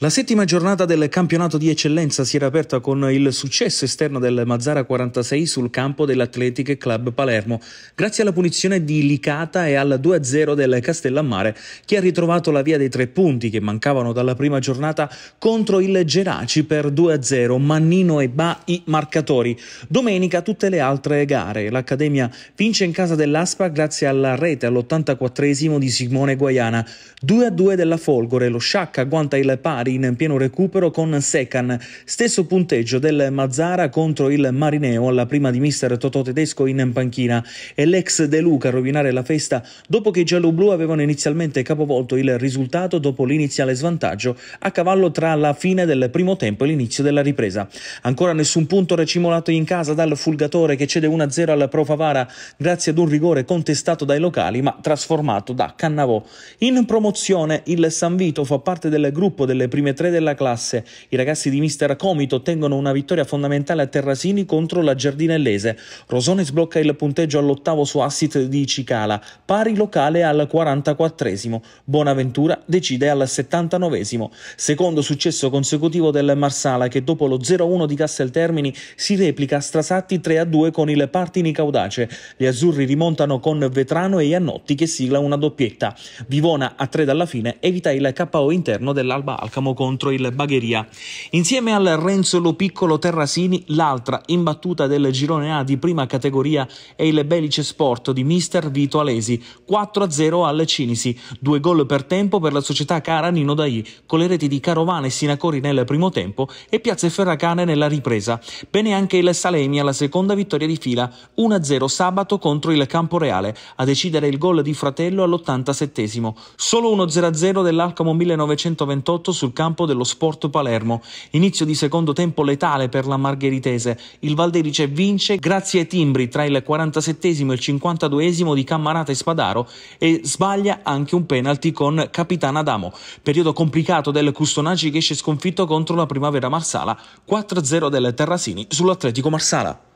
La settima giornata del campionato di eccellenza si era aperta con il successo esterno del Mazzara 46 sul campo dell'Athletic Club Palermo, grazie alla punizione di Licata e al 2-0 del Castellammare, che ha ritrovato la via dei tre punti che mancavano dalla prima giornata contro il Geraci per 2-0, Mannino e Ba i marcatori. Domenica tutte le altre gare. L'Accademia vince in casa dell'Aspa grazie alla rete all'84 di Simone Guaiana, 2-2 della Folgore, lo Sciacca guanta il pari Solari in pieno recupero con Secan. Stesso punteggio del Mazzara contro il Marineo alla prima di mister Totò Tedesco in panchina e l'ex De Luca a rovinare la festa dopo che i gialloblu avevano inizialmente capovolto il risultato dopo l'iniziale svantaggio a cavallo tra la fine del primo tempo e l'inizio della ripresa. Ancora nessun punto recimolato in casa dal Fulgatore che cede 1-0 al Pro Favara grazie ad un rigore contestato dai locali ma trasformato da Cannavò. In promozione il San Vito fa parte del gruppo delle prime prime tre della classe. I ragazzi di Mister Comito ottengono una vittoria fondamentale a Terrasini contro la Giardinellese. Rosone sblocca il punteggio all'ottavo su assist di Cicala, pari locale al 44esimo. Bonaventura decide al 79esimo. Secondo successo consecutivo del Marsala che dopo lo 0-1 di Casteltermini si replica a Strasatti 3-2 con il Partini Caudace. Gli azzurri rimontano con Vetrano e Iannotti che sigla una doppietta. Vivona a 3 dalla fine evita il KO interno dell'Alba Alcamo vinciamo contro il Bagheria. Insieme al Renzolo Piccolo Terrasini, l'altra imbattuta del girone A di prima categoria è il Belice Sport di mister Vito Alesi, 4-0 al Cinisi, due gol per tempo per la società cara Nino Dai, con le reti di Carovana e Sinacori nel primo tempo e Piazza Ferracane nella ripresa. Bene anche il Salemi alla seconda vittoria di fila, 1-0 sabato contro il Camporeale, a decidere il gol di Fratello all'87 Solo 1-0-0 dell'Alcamo 1928 sul campo dello Sport Palermo. Inizio di secondo tempo letale per la Margheritese. Il Valderice vince grazie ai timbri tra il 47 e il 52 di Cammarata e Spadaro e sbaglia anche un penalty con Capitan Adamo. Periodo complicato del Custonaggi che esce sconfitto contro la Primavera Marsala, 4-0 delle Terrasini sull'Atletico Marsala.